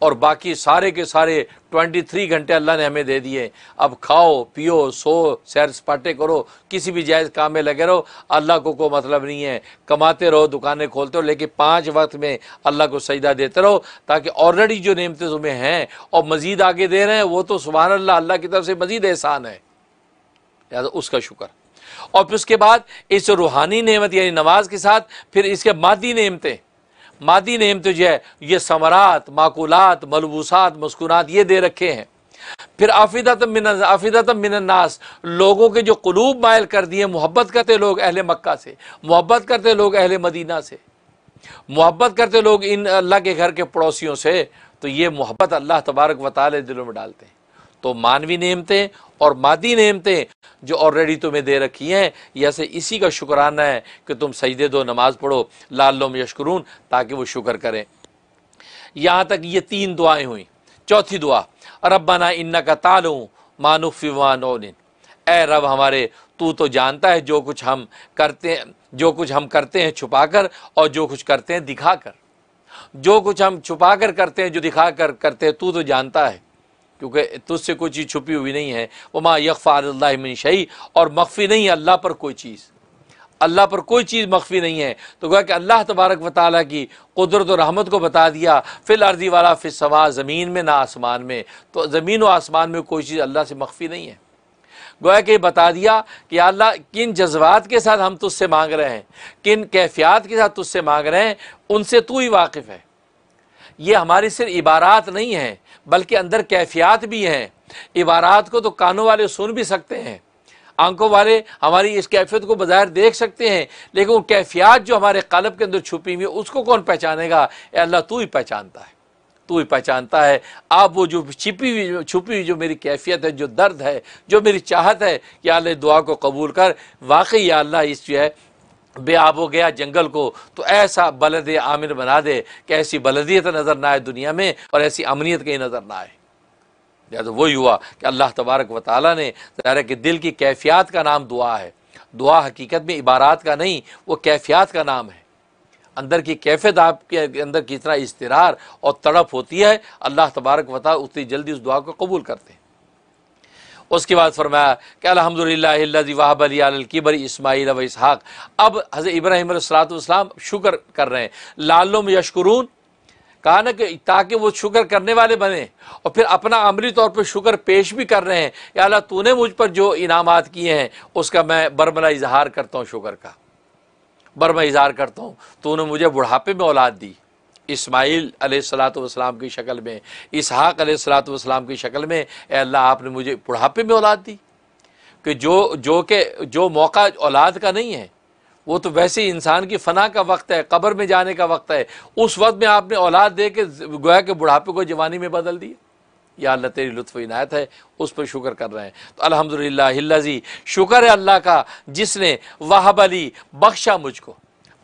और बाकी सारे के सारे 23 घंटे अल्लाह ने हमें दे दिए अब खाओ पियो सो सैर सपाटे करो किसी भी जायज़ काम में लगे रहो अल्लाह को कोई मतलब नहीं है कमाते रहो दुकानें खोलते रहो लेकिन पाँच वक्त में अल्लाह को सजदा देते रहो ताकि ऑलरेडी जो नियमतें तुम्हें हैं और मज़ीद आगे दे रहे हैं वो तो सुबह अल्लाह अल्लाह की तरफ से मज़ीद एहसान है लिहाजा उसका शुक्र और फिर उसके बाद इस रूहानी नेमत यानी नमाज के साथ फिर इसके मादी नेमतें मादी नेम तो जो है ये समरात माकूलत मलबूसात मस्कुनात ये दे रखे हैं फिर आफिदत मिन आफिदत मिनन्नास लोगों के जो कलूब मायल कर दिए मोहब्बत करते लोग अहले मक्का से मोहब्बत करते लोग अहले मदीना से मोहब्बत करते लोग इन अल्लाह के घर के पड़ोसियों से तो ये मोहब्बत अल्लाह तबारक वाल दिलों में डालते हैं तो मानवी नियमतें और मादी नेमतें जो ऑलरेडी तुम्हें दे रखी हैं या से इसी का शुक्राना है कि तुम सजदे दो नमाज़ पढ़ो लाल लोम यशकरून ताकि वो शुक्र करें यहाँ तक ये तीन दुआएं हुई चौथी दुआ रब्बाना इन्ना का तालू मानुफिवान ए रब हमारे तू तो जानता है जो कुछ हम करते जो कुछ हम करते हैं छुपा कर और जो कुछ करते हैं दिखा कर जो कुछ हम छुपा कर करते हैं जो दिखा कर करते हैं तू तो जानता है क्योंकि तुझसे कोई चीज़ छुपी हुई नहीं है वमा यकफ़ारमिन शही और मख्फ़ी नहीं है अल्लाह पर कोई चीज़ अल्लाह पर कोई चीज़ मख्फी नहीं है तो गया कि अल्लाह तबारक व ताली की कुदरत और रहमत को बता दिया फिल अर्जी वाला फिर सवा ज़मीन में ना आसमान में तो ज़मीन व आसमान में कोई चीज़ अल्लाह से मख्फी नहीं है गोया कि बता दिया कि अल्लाह किन जज्बात के साथ हम तुझसे मांग रहे हैं किन कैफियात के साथ तुझसे मांग रहे हैं उनसे तू ही वाकिफ़ है ये हमारी सिर्फ इबारात नहीं हैं बल्कि अंदर कैफियात भी हैं इबारात को तो कानों वाले सुन भी सकते हैं आंखों वाले हमारी इस कैफियत को बाहर देख सकते हैं लेकिन वो कैफियात जो हमारे कलब के अंदर छुपी हुई है उसको कौन पहचानेगा अल्लाह तू ही पहचानता है तू ही पहचानता है आप वो जो छिपी हुई छुपी हुई जो मेरी कैफियत है जो दर्द है जो मेरी चाहत है कि अल्लाह दुआ को कबूल कर वाकई अल्लाह इस जो है बेआब हो गया जंगल को तो ऐसा बलद आमिर बना दे कि ऐसी बलदियत नज़र ना आए दुनिया में और ऐसी अमनीत कहीं नज़र ना आए या तो वही हुआ कि अल्लाह तबारक व ताली ने ज़ाहिर कि दिल की कैफियत का नाम दुआ है दुआ हकीकत में इबारात का नहीं वो कैफियत का नाम है अंदर की कैफियत आपके अंदर कितना इसतरार और तड़प होती है अल्लाह तबारक वता उतनी जल्दी उस दुआ को कबूल करते हैं उसके बाद फरमाया कि अलहमदिल्लाजी वाहब अलीबर इसमाइल व इसहाक अब हज़र इब्राहिम सलातम शुक्र कर रहे हैं लालम यशकरून कहा ना कि ताकि वो शुक्र करने वाले बने और फिर अपना अमली तौर पर शुक्र पेश भी कर रहे हैं या अल्लाह तूने मुझ पर जो इनामत किए हैं उसका मैं बरमला इजहार करता हूँ शुक्र का बरमा इजहार करता हूँ तूने मुझे बुढ़ापे में औलाद दी इसमाइल सलाम की शक्ल में इसहाक सलाम की शक्ल में अल्लाह आपने मुझे बुढ़ापे में औलाद दी कि जो जो के जो मौका औलाद का नहीं है वो तो वैसे ही इंसान की फ़ना का वक्त है कब्र में जाने का वक्त है उस वक्त में आपने औलाद दे के गोया के बुढ़ापे को जवानी में बदल दिया या अल्लाह तेरी लुत्फ़ इनायत है उस पर शुक्र कर रहे हैं तो अलहमदिल्लाजी शुक्र है अल्लाह का जिसने वाहब बख्शा मुझको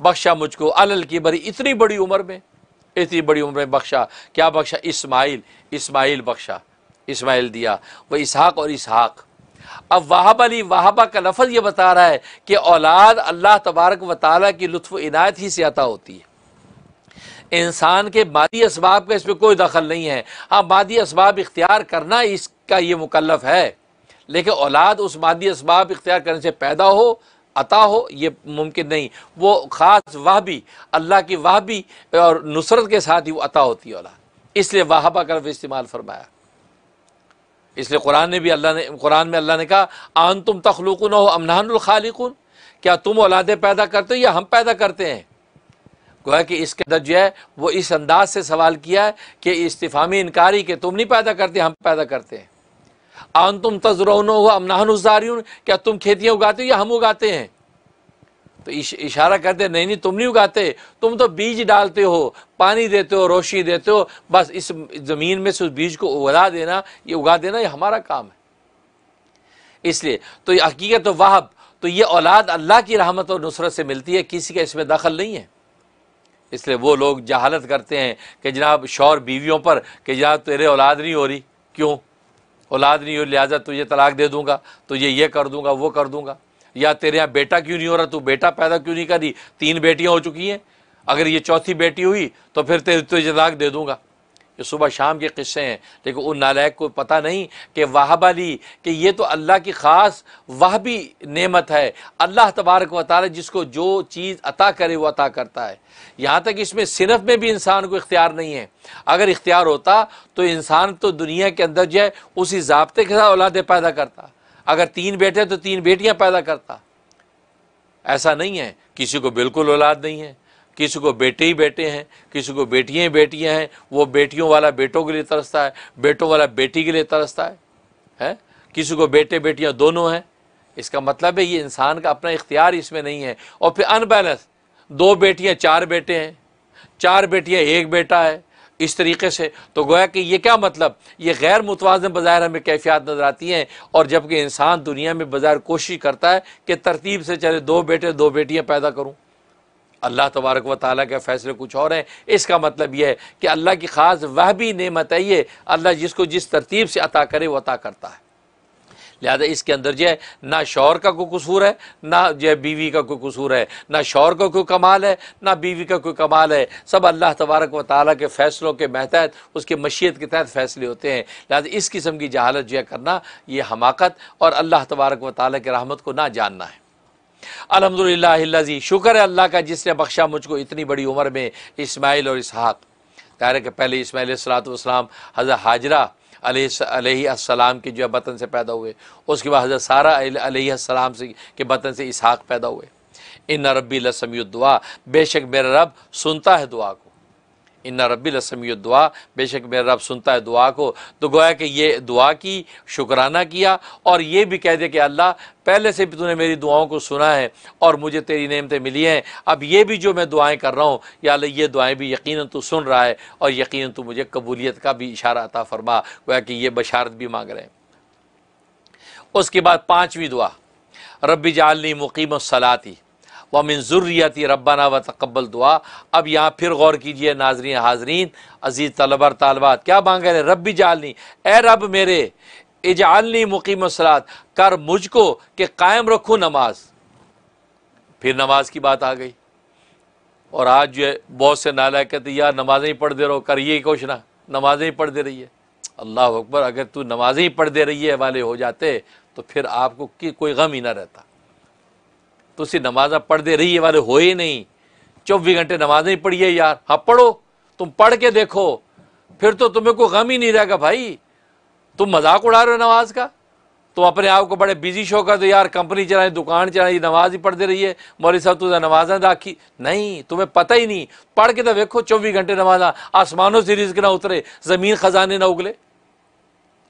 बख्शा मुझको अल की बरी इतनी बड़ी उम्र में इतनी बड़ी उम्र में बख्शा क्या बख्शा इस्माइल इस्माइल बख्शा इस्माइल दिया वह इसहाक और इसहाक अब वाहबा अली वाहबा का लफज ये बता रहा है कि औलाद अल्लाह तबारक व ताली की लुत्फ इनायत ही से अता होती है इंसान के मादी इसबाब का इसमें कोई दखल नहीं है हाँ मादी इसबाब इख्तियार करना इसका ये मुकलफ है लेकिन औलाद उस मादी इसबाब इख्तियार करने से पैदा हो अता हो ये मुमकिन नहीं वो ख़ास वाह भी अल्लाह की वाह भी और नुसरत के साथ ही वो अता होती है इसलिए वाहबा का इस्तेमाल फरमाया इसलिए कुरान ने भी अल्लाह ने कुरान में अल्लाह ने कहा आन तुम तखलूकुन हो अमनानखालिकुन क्या तुम औलादे पैदा करते हो या हम पैदा करते हैं गोया कि इसके अंदर जो है वो इस अंदाज से सवाल किया है कि इस्तीफ़ामी इनकारी के तुम नहीं पैदा करते हम पैदा करते हैं आन तुम तजरौन हो हम क्या तुम खेतियाँ उगाते हो या हम उगाते हैं तो इशारा करते नहीं नहीं तुम नहीं उगाते तुम तो बीज डालते हो पानी देते हो रोशनी देते हो बस इस ज़मीन में से उस बीज को उगा देना ये उगा देना ये हमारा काम है इसलिए तो हकीकत तो वाहब तो ये औलाद अल्लाह की रहमत और नुसरत से मिलती है किसी का इसमें दखल नहीं है इसलिए वो लोग जहालत करते हैं कि जनाब शौर बीवियों पर कि जनाब तेरे औलाद नहीं हो रही क्यों औलाद नहीं हो लिहाजा तुझे तो तलाक दे दूंगा तो ये कर दूंगा वो कर दूंगा या तेरे यहाँ बेटा क्यों नहीं हो रहा तू बेटा पैदा क्यों नहीं करी तीन बेटियाँ हो चुकी हैं अगर ये चौथी बेटी हुई तो फिर तेरे तुझे तलाक दे दूंगा जो सुबह शाम के किस्से हैं लेकिन उन नालायक को पता नहीं कि वाहबाली कि ये तो अल्लाह की ख़ास वाह भी नमत है अल्लाह तबारक व जिसको जो चीज़ अता करे वो अता करता है यहाँ तक इसमें सिनफ में भी इंसान को इख्तियार नहीं है अगर इख्तियार होता तो इंसान तो दुनिया के अंदर जो है उसी जबते के साथ औलादे पैदा करता अगर तीन बेटे तो तीन बेटियाँ पैदा करता ऐसा नहीं है किसी को बिल्कुल औलाद नहीं है किसी को बेटे ही बेटे हैं किसी को बेटियाँ ही बेटियाँ हैं वो बेटियों वाला बेटों के लिए तरसता है बेटों वाला बेटी के लिए तरसता है हैं किसी को बेटे बेटियाँ दोनों हैं इसका मतलब है ये इंसान का अपना इख्तियार इसमें नहीं है और फिर अनबैलेंस दो बेटियाँ चार बेटे हैं चार बेटियाँ एक बेटा है इस तरीके से तो गोया कि ये क्या मतलब ये गैर मुतवाजन बाज़ार हमें कैफियात नज़र आती हैं और जबकि इंसान दुनिया में बाज़ार कोशिश करता है कि तरतीब से चले दो बेटे दो बेटियाँ पैदा करूँ अल्लाह तबारक व ताली के फ़ैसले कुछ और हैं इसका मतलब यह है कि अल्लाह की ख़ास वह भी नमत है ये अल्लाह जिसको जिस तरतीब से अता करे वह अता करता है लिहाजा इसके अंदर जो है ना शौर का कोई कसूर है ना जो है बीवी का कोई कसूर है ना शौर का कोई कमाल है ना बीवी का कोई कमाल है सब अल्लाह तबारक व ताली के फ़ैसलों के महतहत उसके मशीत के तहत फ़ैसले होते हैं लिहाजा इस किस्म की जहालत जो है करना ये हमाकत और अल्लाह तबारक व ताली के रहमत को ना जानना है अलहमदिल्लाजी शुक्र है अल्लाह का जिसने बख्शा मुझको इतनी बड़ी उम्र में इसमाइल और इसहाक तहर के पहले इसमाइल सलातम हज़र हाजरा अलैहिस्सलाम के जो है बतन से पैदा हुए उसके बाद हज़रत सारा अलैहिस्सलाम से के बतन से इसहाक पैदा हुए इन रबी लसमी दुआ बेशक मेरा रब सुनता है दुआ को इन्ना रबी लसमी दुआ बेशक मेरा रब सुनता है दुआ को तो गोया कि ये दुआ की शुक्राना किया और ये भी कह दे कि अल्लाह पहले से भी तूने मेरी दुआओं को सुना है और मुझे तेरी नेमतें मिली हैं अब ये भी जो मैं दुआएं कर रहा हूँ या अल्लाह ये दुआएं भी यकीन तू सुन रहा है और यकीन तू मुझे कबूलियत का भी इशारा अता फरमा गोया कि ये बशारत भी मांग रहे हैं उसके बाद पाँचवीं दुआ रबी जालनी मुकीम सलाती व मंजूरियाती रबाना व तकबल दुआ अब यहाँ फिर गौर कीजिए नाजरीन हाजरीन अजीज़ तलबर तालबात क्या मांग रहे रब भी जालनी ए रब मेरे इजालनी मुकीम सलात कर मुझको कि कायम रखूँ नमाज फिर नमाज की बात आ गई और आज जो है बहुत से नाला कहते यार नमाजें ही पढ़ दे रहो कर ये कुछ ना नमाजें ही पढ़ दे रही है अल्लाह अकबर अगर तू नमाजें ही पढ़ दे रही है वाले हो जाते तो फिर आपको की कोई गम ही ना रहता नमाजा पढ़ते रहिए वाले हो ही नहीं चौबीस घंटे नमाज नहीं पढ़िए यार हाँ पढ़ो तुम पढ़ के देखो फिर तो तुम्हें कोई गम ही नहीं रहेगा भाई तुम मजाक उड़ा रहे हो नमाज का तुम अपने आप को बड़े बिजी शो कर दो यार कंपनी चलाई दुकान चलाई नमाज ही पढ़ते रहिए मौली साहब तुझे नमाजा दाखी नहीं तुम्हें पता ही नहीं पढ़ के तो देखो चौबीस घंटे नमाजा आसमानों से रिज ना उतरे ज़मीन ख़जाने ना उगले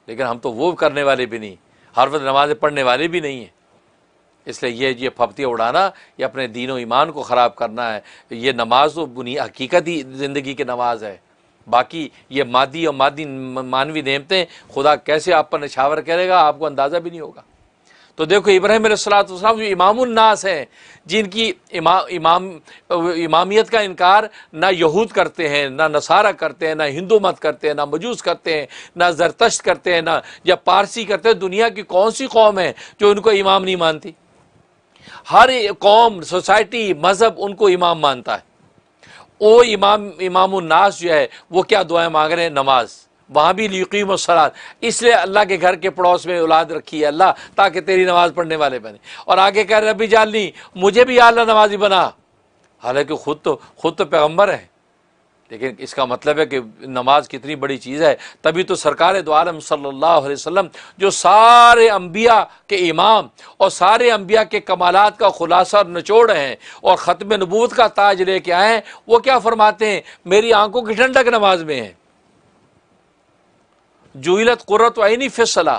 लेकिन हम तो वो करने वाले भी नहीं हर वक्त नमाज़ें पढ़ने वाले भी नहीं हैं इसलिए ये ये फपतियाँ उड़ाना ये अपने दीनों ईमान को ख़राब करना है ये नमाज तो बुनी हकीकत ही ज़िंदगी की नमाज है बाकी ये मादी और मादी मानवी नियमतें खुदा कैसे आप पर निछावर करेगा आपको अंदाज़ा भी नहीं होगा तो देखो इब्राहिम सलाम जो इमामनास हैं जिनकी इमा इमाम इमामियत का इनकार ना यहूद करते हैं ना नसारा करते हैं ना हिंदू मत करते हैं ना मजूस करते हैं ना जरतश्त करते हैं ना या पारसी करते हैं दुनिया की कौन सी कौम है जो उनको इमाम नहीं मानती हर कौम सोसाइटी मज़हब उनको इमाम मानता है ओ इमाम इमाम उन्नास जो है वो क्या दुआएं मांग रहे हैं नमाज वहाँ भी यकीम सलाद इसलिए अल्लाह के घर के पड़ोस में औलाद रखी है अल्लाह ताकि तेरी नमाज़ पढ़ने वाले बने और आगे कह रबी जालनी मुझे भी अल्लाह नमाजी बना हालांकि खुद तो खुद तो पैगम्बर है लेकिन इसका मतलब है कि नमाज कितनी बड़ी चीज़ है तभी तो सरकार दो सल्ला सल्लल्लाहु अलैहि वसल्लम जो सारे अंबिया के इमाम और सारे अम्बिया के कमालत का खुलासा नचोड़ हैं और ख़त्म नबूत का ताज लेके आए हैं वो क्या फरमाते हैं मेरी आंखों की ठंडक नमाज में है जुहिलत कुरत आइनी फैसला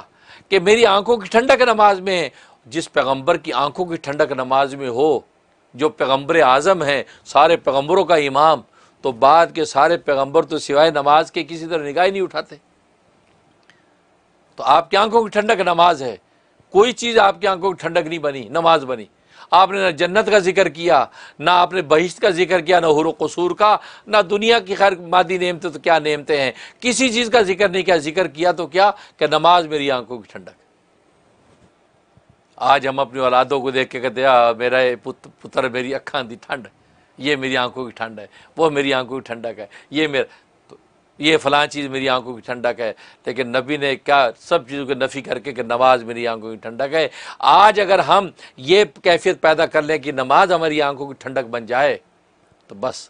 कि मेरी आंखों की ठंडक नमाज में है जिस पैगम्बर की आंखों की ठंडक नमाज में हो जो पैगम्बर आज़म हैं सारे पैगम्बरों का इमाम तो बाद के सारे पैगंबर तो सिवाय नमाज के किसी तरह निगाह ही नहीं उठाते तो आपकी आंखों की ठंडक नमाज है कोई चीज़ आपकी आंखों की ठंडक नहीं बनी नमाज बनी आपने ना जन्नत का जिक्र किया ना आपने बहिश्त का जिक्र किया ना हुर कसूर का ना दुनिया की खैर मादी नेमते तो क्या नेमते हैं किसी चीज़ का जिक्र नहीं किया जिक्र किया तो क्या क्या नमाज मेरी आंखों की ठंडक आज हम अपनी औलादों को देख के कहते मेरा पुत्र मेरी अखा दी ठंड ये मेरी आंखों की ठंड है वो मेरी आंखों की ठंडक है ये मेरा तो ये फलां चीज़ मेरी आंखों की ठंडक है लेकिन नबी ने क्या सब चीज़ों की नफ़ी करके कि नमाज मेरी आंखों की ठंडक है आज अगर हम ये कैफियत पैदा कर लें कि नमाज हमारी आंखों की ठंडक बन जाए तो बस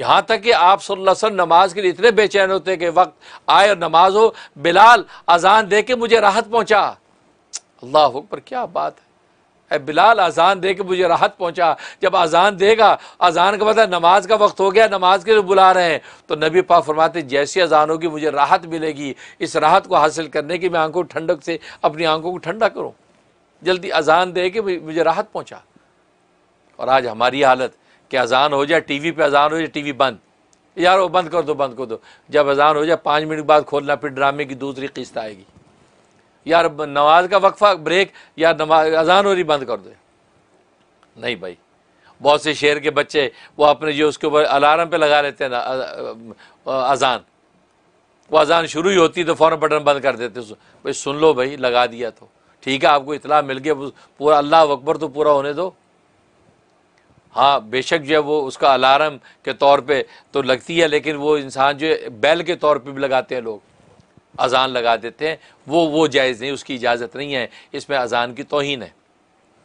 यहाँ तक कि आप सल्लल्लाहु अलैहि नमाज के लिए इतने बेचैन होते कि वक्त आए और नमाज हो बिलाल अजान दे के मुझे राहत पहुँचा अल्लाह पर क्या बात है ए बिलाल अजान दे के मुझे राहत पहुंचा जब अजान देगा अजान का पता मतलब नमाज का वक्त हो गया नमाज के लिए बुला रहे हैं तो नबी पा फरमाते जैसी अजान होगी मुझे राहत मिलेगी इस राहत को हासिल करने की मैं आंखों ठंडक से अपनी आंखों को ठंडा करूँ जल्दी अजान दे के मुझे राहत पहुँचा और आज हमारी हालत कि अजान हो जाए टी वी पर अजान हो जाए टी वी बंद यार वो बंद कर दो बंद कर दो जब अजान हो जाए पाँच मिनट बाद खोलना फिर ड्रामे की दूसरी किस्त आएगी या नमाज का वक्फा ब्रेक या नमाज अजान हो रही बंद कर दे नहीं भाई बहुत से शेर के बच्चे वो अपने जो उसके ऊपर अलार्म पे लगा लेते हैं ना अजान वो अजान शुरू ही होती तो फ़ौरन बटन बंद कर देते भाई सुन लो भाई लगा दिया तो ठीक है आपको इतला मिल गया पूरा अल्लाह अकबर तो पूरा होने दो हाँ बेशक जो है वो उसका अलार्म के तौर पे तो लगती है लेकिन वो इंसान जो है बैल के तौर पे भी लगाते हैं लोग अजान लगा देते हैं वो वो जायज़ नहीं उसकी इजाज़त नहीं है इसमें अजान की तोहन है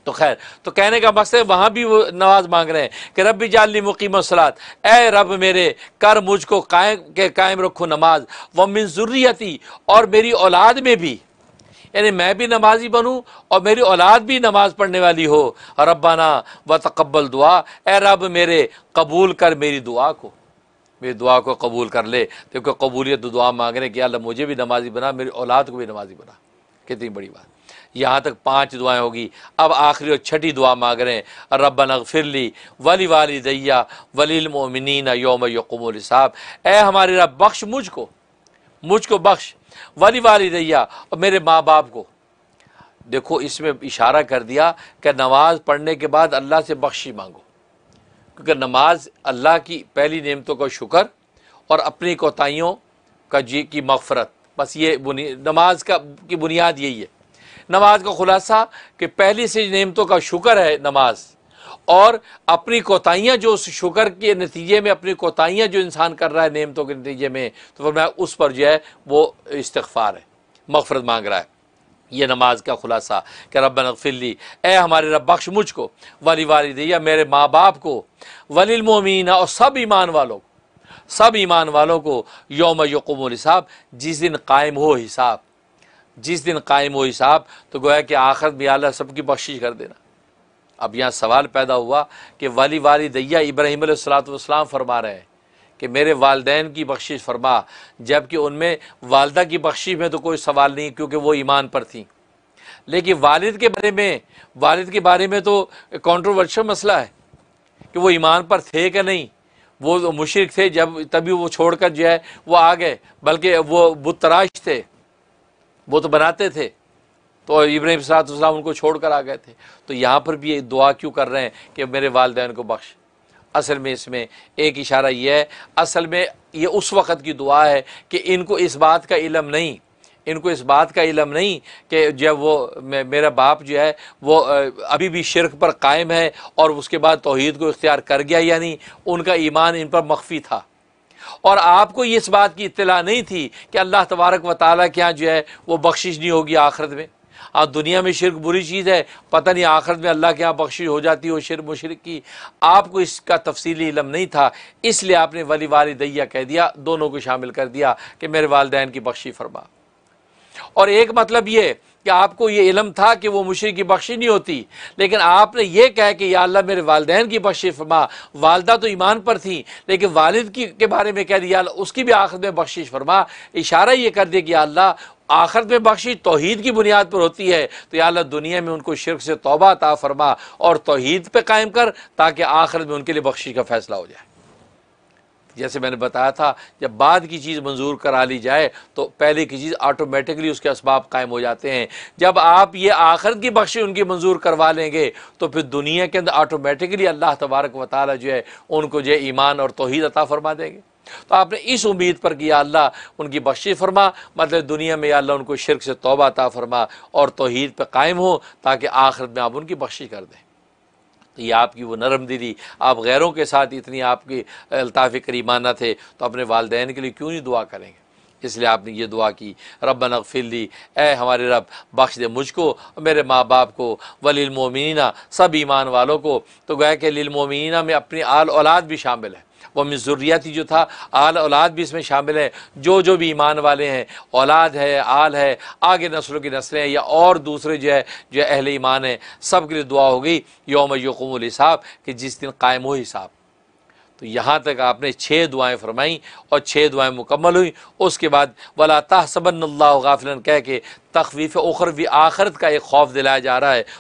तो खैर तो कहने का मकसद वहाँ भी वो नमाज मांग रहे हैं कि रब जाली मुकीम सलात ए रब मेरे कर मुझको कायम के कायम रखो नमाज व मंजूरीती और मेरी औलाद में भी यानी मैं भी नमाजी बनूँ और मेरी औलाद भी नमाज पढ़ने वाली हो रबाना व तकबल दुआ ए रब मेरे कबूल कर मेरी दुआ को मेरी दुआ को कबूल कर ले तो क्योंकि कबूलियत दुआ मांगने की अल्लाह मुझे भी नमाजी बना मेरी औलाद को भी नमाजी बना कितनी बड़ी बात यहाँ तक पांच दुआएं होगी अब आखिरी और छठी दुआ मांग रहे हैं रबन अगफिरली वली वाली दैया वलीमिन योम यकुम साहब ए हमारे रब बख्श मुझको मुझको बख्श वली वाली दैया और मेरे माँ बाप को देखो इसमें इशारा कर दिया कि नमाज़ पढ़ने के बाद अल्लाह से बख्शी मांगो क्योंकि नमाज अल्लाह की पहली नियमतों का शुक्र और अपनी कोताहीियों का जी की मफ़रत बस ये नमाज का की बुनियाद यही है नमाज का खुलासा कि पहली से नियमतों का शुक्र है नमाज और अपनी कोताहियाँ जो उस शुक्र के नतीजे में अपनी कोताहियाँ जो इंसान कर रहा है नियमतों के नतीजे में तो फिर मैं उस पर जो है वो इस्तफ़ार है मफ़रत मांग रहा है ये नमाज का खुलासा कि रब नकफिल्ली ए हमारे रब बख्श मुझ को वली वालदिया मेरे माँ बाप को वलीमोमीना और सब ईमान वालों को सब ईमान वालों को योम यकूम हिसाब जिस दिन कायम हो हिसाब जिस दिन कायम हो हिसाब तो गोया कि आखिरत भी आला सबकी बख्शिश कर देना अब यहाँ सवाल पैदा हुआ कि वली वालदिया इब्राहिम सलात फरमा रहे हैं कि मेरे वालदेन की बख्शिश फरमा जबकि उनमें वालदा की बख्शिश में तो कोई सवाल नहीं क्योंकि वो ईमान पर थी लेकिन वालिद के बारे में वालिद के बारे में तो कॉन्ट्रोवर्शल मसला है कि वो ईमान पर थे कि नहीं वो तो मुशरक थे जब तभी वो छोड़ कर जो है वो आ गए बल्कि वो बुतराश थे वो तो बनाते थे तो इब्राहिम सलाम उनको छोड़ कर आ गए थे तो यहाँ पर भी ये दुआ क्यों कर रहे हैं कि मेरे वालदेन को बख्श असल में इसमें एक इशारा यह है असल में ये उस वक़्त की दुआ है कि इनको इस बात का इलम नहीं इनको इस बात का इलम नहीं कि जब वो मेरा बाप जो है वो अभी भी शिरक पर कायम है और उसके बाद तोहद को इख्तियार कर गया या नहीं उनका ईमान इन पर मख्फी था और आपको इस बात की इतला नहीं थी कि अल्लाह तबारक व ताली के यहाँ जो है वो बख्शिश नहीं होगी आखिरत में आप दुनिया में शिरक बुरी चीज़ है पता नहीं आखिरत में अल्लाह के यहाँ बख्शिश हो जाती हो शिर मुशरक की आपको इसका तफसीली इलम नहीं था इसलिए आपने वली दैया कह दिया दोनों को शामिल कर दिया कि मेरे वालदेन की बख्शी फरमा और एक मतलब ये कि आपको ये इलम था कि वो मुशरक की बख्शी नहीं होती लेकिन आपने ये कहा कि या अल्लाह मेरे वालदेन की बख्शी फरमा वालदा तो ईमान पर थी लेकिन वालिद की के बारे में कह या उसकी भी आखिर में बख्शिश फरमा इशारा ये कर दे कि अल्लाह आखिर में बख्शी तोहद की बुनियाद पर होती है तो या अल्लाह दुनिया में उनको शिरक से तोबा ता फरमा और तोहद पर कायम कर ताकि आखिर में उनके लिए बख्शी का फैसला हो जाए जैसे मैंने बताया था जब बाद की चीज़ मंजूर करा ली जाए तो पहले की चीज़ ऑटोमेटिकली उसके इसबाब कायम हो जाते हैं जब आप ये आखिरत की बख्शी उनकी मंजूर करवा लेंगे तो फिर दुनिया के अंदर ऑटोमेटिकली अल्लाह तबारक व जो है उनको जो ईमान और तोहद अता फरमा देंगे तो आपने इस उम्मीद पर कि अल्लाह उनकी बख्शी फरमा मतलब दुनिया में अल्लाह उनको शिरक से तोबा अता फरमा और तोहद पर कायम हो ताकि आखिरत में आप उनकी बख्शी कर दें ये आपकी वो नरम दीदी आप गैरों के साथ इतनी आपकी अल्ताफ़ करीमाना थे तो अपने वालदेन के लिए क्यों नहीं दुआ करेंगे इसलिए आपने ये दुआ की रब नकफिली ए हमारे रब बख्श दे मुझको मेरे माँ बाप को वलिलमोमिना सब ईमान वालों को तो गए के लिलमोमिना में अपनी आल औलाद भी शामिल है व मज़ुरियाती जो था आल औलाद भी इसमें शामिल है जो जो भी ईमान वाले हैं औलाद है आल है आगे नस्लों की नस्लें हैं या और दूसरे जो है जो अहल ईमान है सब के लिए दुआ हो गई योम यकूम हिसाब कि जिस दिन कायम हो हिसाब तो यहाँ तक आपने छः दुआएं फरमाई और छः दुआएं मुकम्मल हुई उसके बाद वला तहसबन गाफिलन कह के तखवीफ़ उखर भी आखरत का एक खौफ दिलाया जा रहा है